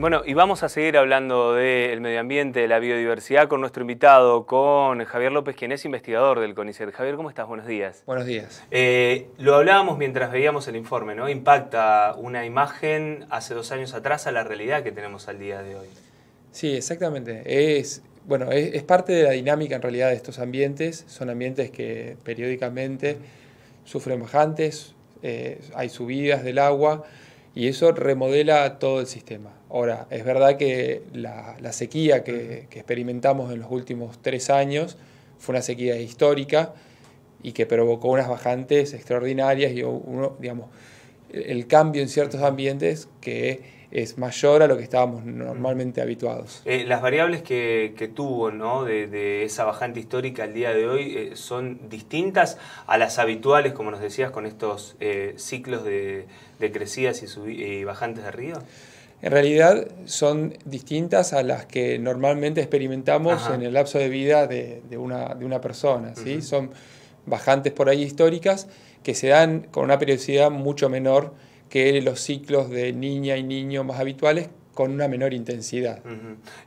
Bueno, y vamos a seguir hablando del medio ambiente, de la biodiversidad, con nuestro invitado, con Javier López, quien es investigador del CONICET. Javier, ¿cómo estás? Buenos días. Buenos días. Eh, lo hablábamos mientras veíamos el informe, ¿no? Impacta una imagen hace dos años atrás a la realidad que tenemos al día de hoy. Sí, exactamente. Es, bueno, es, parte de la dinámica en realidad de estos ambientes. Son ambientes que periódicamente sufren bajantes, eh, hay subidas del agua y eso remodela todo el sistema. Ahora, es verdad que la, sequía que, experimentamos en los últimos tres años fue una sequía histórica y que provocó unas bajantes extraordinarias y uno, digamos, el cambio en ciertos ambientes que es mayor a lo que estábamos normalmente mm. habituados. Eh, las variables que, tuvo de, esa bajante histórica al día de hoy eh, son distintas a las habituales, como nos decías, con estos eh, ciclos de, crecidas y, bajantes de río. En realidad son distintas a las que normalmente experimentamos en el lapso de vida de, una, persona. ¿sí? Son bajantes por ahí históricas que se dan con una periodicidad mucho menor que los ciclos de niña y niño más habituales con una menor intensidad.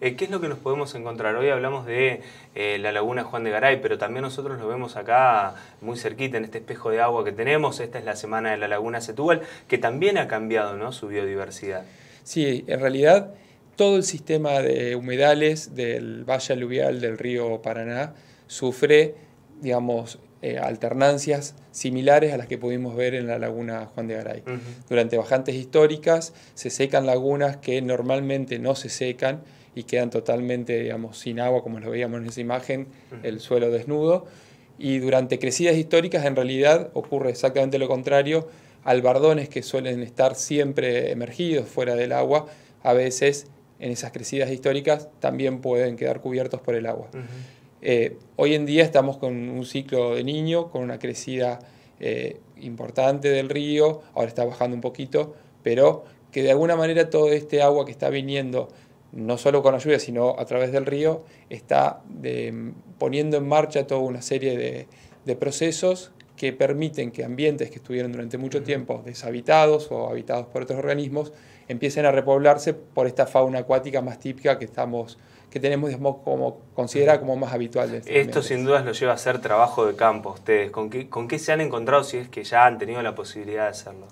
Eh, ¿Qué es lo que nos podemos encontrar? Hoy hablamos de eh, la laguna Juan de Garay, pero también nosotros lo vemos acá muy cerquita, en este espejo de agua que tenemos. Esta es la semana de la laguna Setúbal, que también ha cambiado ¿no? su biodiversidad. Sí, en realidad todo el sistema de humedales del valle aluvial del río Paraná sufre, digamos, eh, alternancias similares a las que pudimos ver en la laguna Juan de Garay. Durante bajantes históricas se secan lagunas que normalmente no se secan y quedan totalmente, digamos, sin agua, como lo veíamos en esa imagen, el suelo desnudo. Y durante crecidas históricas, en realidad, ocurre exactamente lo contrario. Albardones que suelen estar siempre emergidos fuera del agua, a veces en esas crecidas históricas también pueden quedar cubiertos por el agua. Eh, hoy en día estamos con un ciclo de niño, con una crecida eh, importante del río, ahora está bajando un poquito, pero que de alguna manera todo este agua que está viniendo, no solo con la lluvia, sino a través del río, está poniendo en marcha toda una serie de, de procesos que permiten que ambientes que estuvieron durante mucho tiempo deshabitados o habitados por otros organismos empiecen a repoblarse por esta fauna acuática más típica que estamos que tenemos como, considera como más habituales. Este Esto sin dudas lo lleva a hacer trabajo de campo ustedes. ¿Con qué, se han encontrado si es que ya han tenido la posibilidad de hacerlo?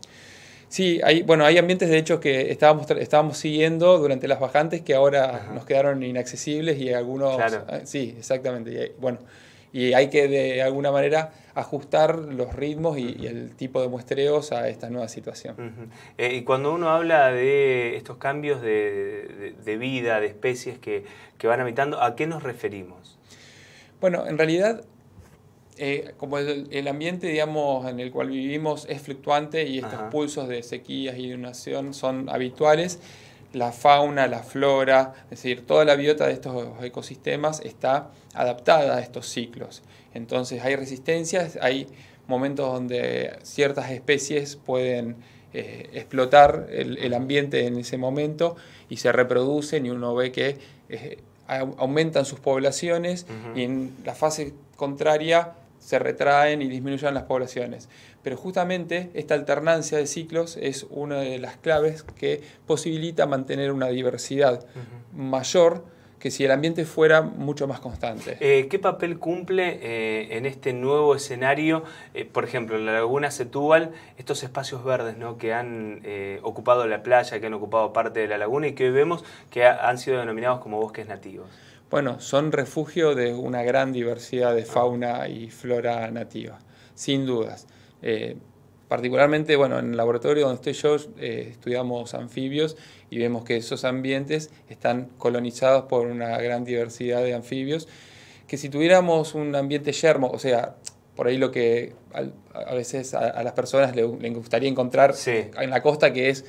Sí, hay, bueno, hay ambientes de hecho que estábamos, estábamos siguiendo durante las bajantes que ahora nos quedaron inaccesibles y algunos... Ah, sí, exactamente. bueno, y hay que de alguna manera ajustar los ritmos y, el tipo de muestreos a esta nueva situación. Eh, y cuando uno habla de estos cambios de, vida, de especies que, van habitando, ¿a qué nos referimos? Bueno, en realidad, eh, como el, ambiente digamos, en el cual vivimos es fluctuante y estos pulsos de sequías y inundación son habituales, la fauna, la flora, es decir, toda la biota de estos ecosistemas está adaptada a estos ciclos. Entonces hay resistencias, hay momentos donde ciertas especies pueden eh, explotar el, ambiente en ese momento y se reproducen y uno ve que eh, aumentan sus poblaciones y en la fase contraria se retraen y disminuyan las poblaciones. Pero justamente esta alternancia de ciclos es una de las claves que posibilita mantener una diversidad mayor que si el ambiente fuera mucho más constante. Eh, ¿Qué papel cumple eh, en este nuevo escenario, eh, por ejemplo, en la laguna Setúbal, estos espacios verdes ¿no? que han ocupado la playa, que han ocupado parte de la laguna y que hoy vemos que han sido denominados como bosques nativos? Bueno, son refugio de una gran diversidad de fauna y flora nativa, sin dudas. Eh, particularmente, bueno, en el laboratorio donde estoy yo eh, estudiamos anfibios y vemos que esos ambientes están colonizados por una gran diversidad de anfibios, que si tuviéramos un ambiente yermo, o sea, por ahí lo que a, veces a, las personas les le gustaría encontrar en la costa, que es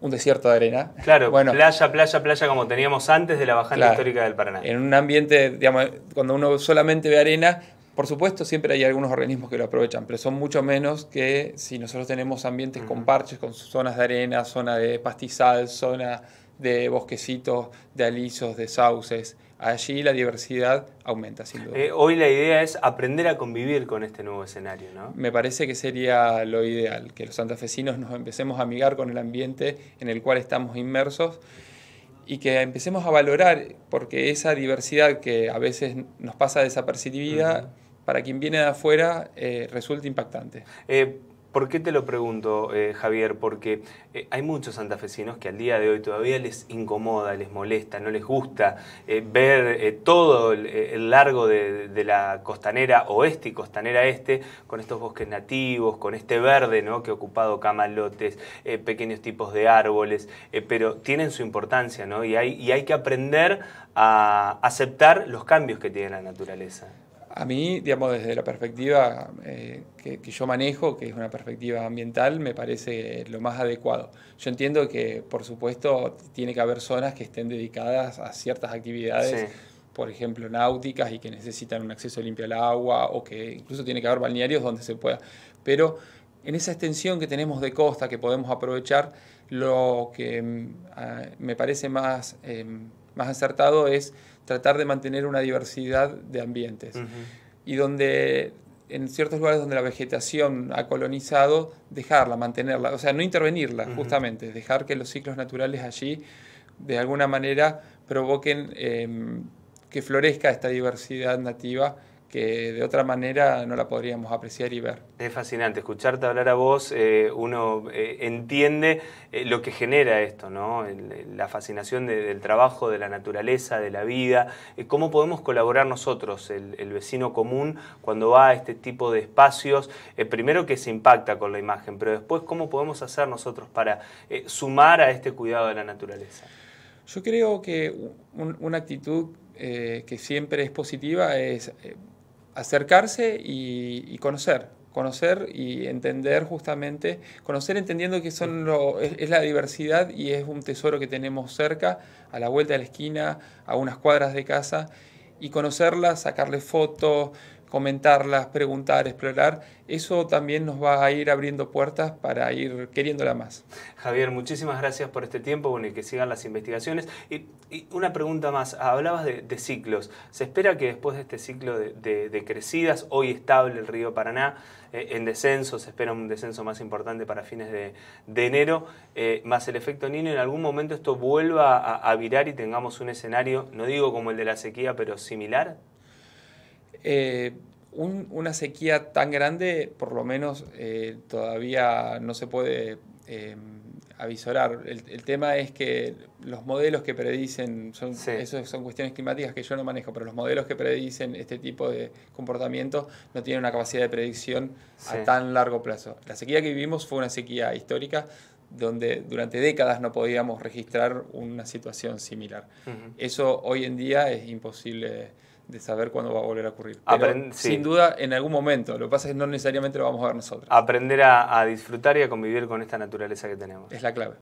un desierto de arena. Claro, bueno, playa, playa, playa, como teníamos antes de la bajada histórica del Paraná. En un ambiente, digamos, cuando uno solamente ve arena, por supuesto siempre hay algunos organismos que lo aprovechan, pero son mucho menos que si nosotros tenemos ambientes con parches, con zonas de arena, zona de pastizal, zona de bosquecitos, de alisos, de sauces allí la diversidad aumenta, sin duda. Eh, hoy la idea es aprender a convivir con este nuevo escenario, ¿no? Me parece que sería lo ideal, que los santafesinos nos empecemos a amigar con el ambiente en el cual estamos inmersos y que empecemos a valorar, porque esa diversidad que a veces nos pasa desapercibida, para quien viene de afuera eh, resulta impactante. Eh, ¿Por qué te lo pregunto, eh, Javier? Porque eh, hay muchos santafesinos que al día de hoy todavía les incomoda, les molesta, no les gusta eh, ver todo el, largo de, la costanera oeste y costanera este con estos bosques nativos, con este verde ¿no? que ha ocupado camalotes, pequeños tipos de árboles, pero tienen su importancia ¿no? y hay que aprender a aceptar los cambios que tiene la naturaleza. A mí, digamos, desde la perspectiva eh, que, yo manejo, que es una perspectiva ambiental, me parece lo más adecuado. Yo entiendo que, por supuesto, tiene que haber zonas que estén dedicadas a ciertas actividades, por ejemplo, náuticas y que necesitan un acceso limpio al agua, o que incluso tiene que haber balnearios donde se pueda. Pero en esa extensión que tenemos de costa que podemos aprovechar, lo que mm, ah, me parece más... Em, más acertado es tratar de mantener una diversidad de ambientes. Y donde en ciertos lugares donde la vegetación ha colonizado, dejarla, mantenerla, o sea, no intervenirla, justamente, dejar que los ciclos naturales allí de alguna manera provoquen em, que florezca esta diversidad nativa que de otra manera no la podríamos apreciar y ver. Es fascinante escucharte hablar a vos, eh, uno eh, entiende eh, lo que genera esto, ¿no? la fascinación del trabajo, de la naturaleza, de la vida, cómo podemos colaborar nosotros, el, vecino común, cuando va a este tipo de espacios, primero que se impacta con la imagen, pero después cómo podemos hacer nosotros para sumar a este cuidado de la naturaleza. Yo creo que una actitud que siempre es positiva es acercarse y, conocer, conocer y entender justamente, conocer entendiendo que son lo, es, es, la diversidad y es un tesoro que tenemos cerca, a la vuelta de la esquina, a unas cuadras de casa, y conocerla, sacarle fotos, comentarlas, preguntar, explorar, eso también nos va a ir abriendo puertas para ir queriéndola más. Javier, muchísimas gracias por este tiempo, bueno, y que sigan las investigaciones. Y, una pregunta más, hablabas de, ciclos. ¿Se espera que después de este ciclo de, crecidas, hoy estable el río Paraná, eh, en descenso, se espera un descenso más importante para fines de, enero, eh, más el efecto Nino, en algún momento esto vuelva a virar y tengamos un escenario, no digo como el de la sequía, pero similar? Eh, una sequía tan grande, por lo menos eh, todavía no se puede eh, avisorar. El, tema es que los modelos que predicen, son, son cuestiones climáticas que yo no manejo, pero los modelos que predicen este tipo de comportamiento no tienen una capacidad de predicción a tan largo plazo. La sequía que vivimos fue una sequía histórica donde durante décadas no podíamos registrar una situación similar. Eso hoy en día es imposible de saber cuándo va a volver a ocurrir. sin duda, en algún momento. Lo que pasa es que no necesariamente lo vamos a ver nosotros. Aprender a, a disfrutar y a convivir con esta naturaleza que tenemos. Es la clave.